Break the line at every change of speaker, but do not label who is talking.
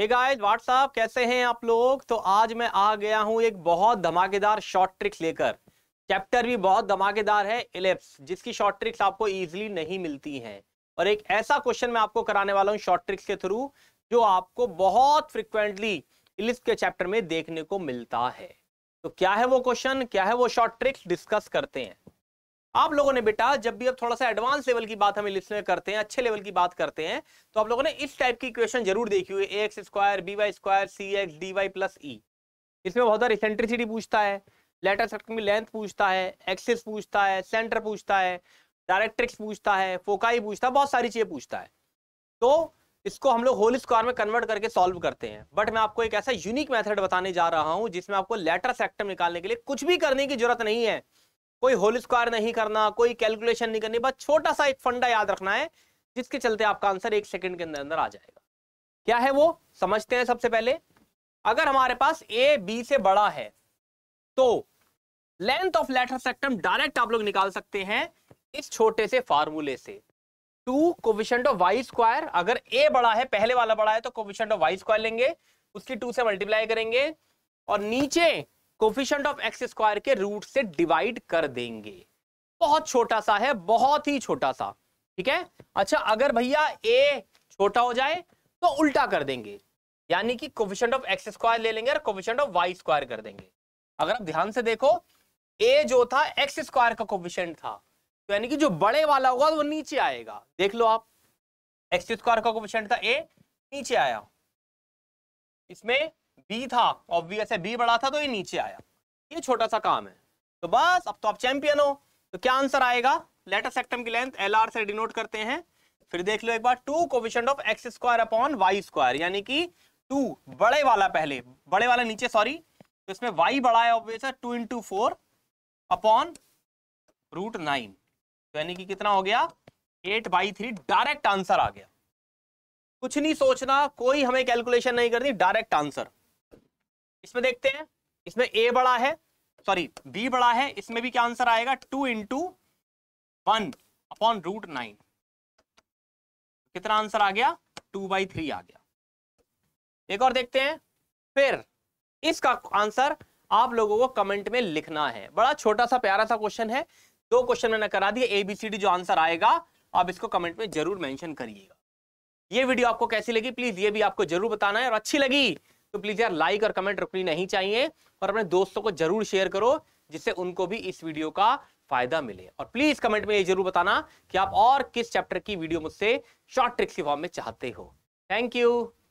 hey guys what's up कैसे हैं आप लोग तो आज मैं आ गया हूं एक बहुत धमाकेदार शॉर्ट ट्रिक्स लेकर चैप्टर भी बहुत धमाकेदार है इलेप्स जिसकी शॉर्ट ट्रिक्स आपको इजीली नहीं मिलती हैं और एक ऐसा क्वेश्चन मैं आपको कराने वाला हूं शॉर्ट ट्रिक्स के थ्रू जो आपको बहुत फ्रिक्वेंटली इलिप्स के चैप्टर में देखने को मिलता है तो क्या है वो क्वेश्चन क्या है वो शॉर्ट ट्रिक्स डिस्कस करते हैं आप लोगों ने बेटा जब भी आप थोड़ा सा एडवांस लेवल की बात हमें लिस्ट में करते हैं अच्छे लेवल की बात करते हैं तो आप लोगों ने इस टाइप की क्वेश्चन जरूर देखी हुई a x square b y square c x d y plus e इसमें बहुत सारी सेंट्रिसिटी पूछता है लेटर सर्कल की लेंथ पूछता है एक्सिस पूछता है सेंटर पूछता है डायरेक्ट्रिक्स पूछता है फोकाई पूछता है बहुत सारी चीजें पूछता है तो इसको हम लोग होल स्क्वायर में कन्वर्ट करके सॉल्व करते हैं बट मैं आपको एक ऐसा यूनिक मेथड बताने जा रहा हूं जिसमें आपको लेटर सेक्टर निकालने के लिए कुछ भी करने की जरूरत नहीं है कोई होल स्क्वायर नहीं करना कोई कैलकुलेशन नहीं करनी बस छोटा सा एक फंडा याद रखना है जिसके चलते आपका आंसर एक सेकंड के अंदर अंदर आ जाएगा क्या है वो समझते हैं सबसे पहले अगर हमारे पास ए बी से बड़ा है तो length of latus rectum direct आप लोग निकाल सकते हैं इस छोटे से फार्मूले से two coefficient of y square अगर ए बड़ा है पहले वाला बड़ा है तो कोविशंट ऑफ वाई स्क्वायर लेंगे उसकी टू से मल्टीप्लाई करेंगे और नीचे कोफिशंट ऑफ एक्स स्क्वायर के रूट से डिवाइड कर देंगे बहुत छोटा सा है बहुत ही छोटा सा ठीक है अच्छा अगर भैया ए छोटा हो जाए तो उल्टा कर देंगे यानी कि कोफिशंट ऑफ एक्स स्क्वायर ले लेंगे और कोफिशंट ऑफ वाई स्क्वायर कर देंगे अगर आप ध्यान से देखो ए जो था एक्स स्क्वायर का कोफिशंट था तो यानी कि जो बड़े वाला होगा वो नीचे आएगा देख लो आप एक्स स्क्वायर का कोफिशंट था ए नीचे आया इसमें बी था ऑब्वियस है बी बड़ा था तो ये नीचे आया ये छोटा सा काम है तो बस अब तो आप चैंपियन हो तो क्या आंसर आएगा लेटर सेक्टम की लेंथ एल आर से डिनोट करते हैं फिर देख लो एक बार two coefficient of x square upon y square यानी कि टू बड़े वाला पहले बड़े वाला नीचे सॉरी तो इसमें वाई बड़ा है ऑब्वियस है two into four upon root nine तो यानी कि कितना हो गया eight by three direct answer आ गया कुछ नहीं सोचना कोई हमें कैलकुलेशन नहीं करनी डायरेक्ट आंसर इसमें देखते हैं इसमें ए बड़ा है सॉरी बी बड़ा है इसमें भी क्या आंसर आएगा two into one upon root nine कितना आंसर आ गया टू बाई थ्री आ गया एक और देखते हैं फिर इसका आंसर आप लोगों को कमेंट में लिखना है बड़ा छोटा सा प्यारा सा क्वेश्चन है दो क्वेश्चन मैंने करा दिया एबीसीडी जो आंसर आएगा आप इसको कमेंट में जरूर मेंशन करिएगा ये वीडियो आपको कैसी लगी प्लीज ये भी आपको जरूर बताना है और अच्छी लगी तो प्लीज यार लाइक और कमेंट रुकनी नहीं चाहिए और अपने दोस्तों को जरूर शेयर करो जिससे उनको भी इस वीडियो का फायदा मिले और प्लीज कमेंट में ये जरूर बताना कि आप और किस चैप्टर की वीडियो मुझसे शॉर्ट ट्रिक्स के फॉर्म में चाहते हो थैंक यू